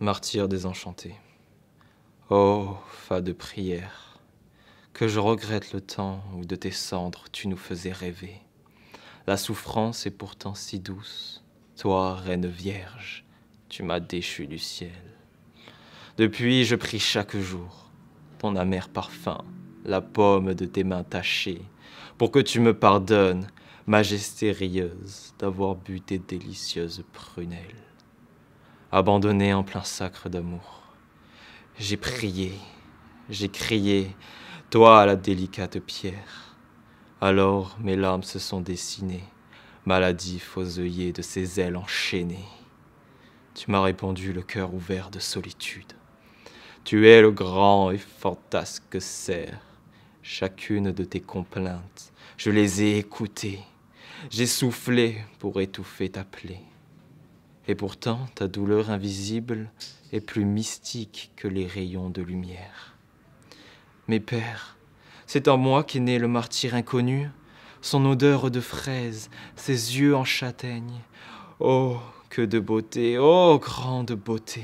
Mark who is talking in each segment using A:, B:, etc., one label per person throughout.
A: martyr désenchanté. Oh, fa de prière, que je regrette le temps où de tes cendres tu nous faisais rêver. La souffrance est pourtant si douce. Toi, reine vierge, tu m'as déchu du ciel. Depuis, je prie chaque jour ton amer parfum, la pomme de tes mains tachées, pour que tu me pardonnes, majesté rieuse, d'avoir bu tes délicieuses prunelles abandonné en plein sacre d'amour. J'ai prié, j'ai crié, toi la délicate pierre. Alors mes larmes se sont dessinées, maladif aux de ses ailes enchaînées. Tu m'as répondu le cœur ouvert de solitude. Tu es le grand et fantasque cerf. Chacune de tes complaintes, je les ai écoutées. J'ai soufflé pour étouffer ta plaie. Et pourtant, ta douleur invisible est plus mystique que les rayons de lumière. Mes pères, c'est en moi qu'est né le martyr inconnu, son odeur de fraise, ses yeux en châtaigne. Oh, que de beauté, oh, grande beauté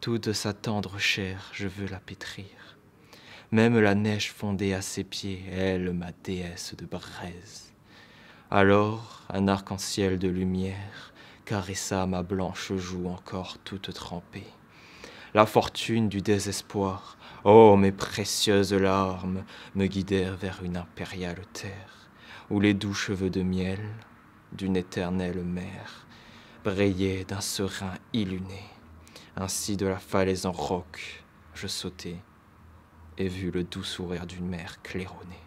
A: Toute sa tendre chair, je veux la pétrir. Même la neige fondée à ses pieds, elle, ma déesse de braise. Alors, un arc-en-ciel de lumière, caressa ma blanche joue encore toute trempée. La fortune du désespoir, oh mes précieuses larmes, me guidèrent vers une impériale terre, où les doux cheveux de miel d'une éternelle mer brillaient d'un serein illuné. Ainsi de la falaise en roc, je sautai et vus le doux sourire d'une mer claironnée.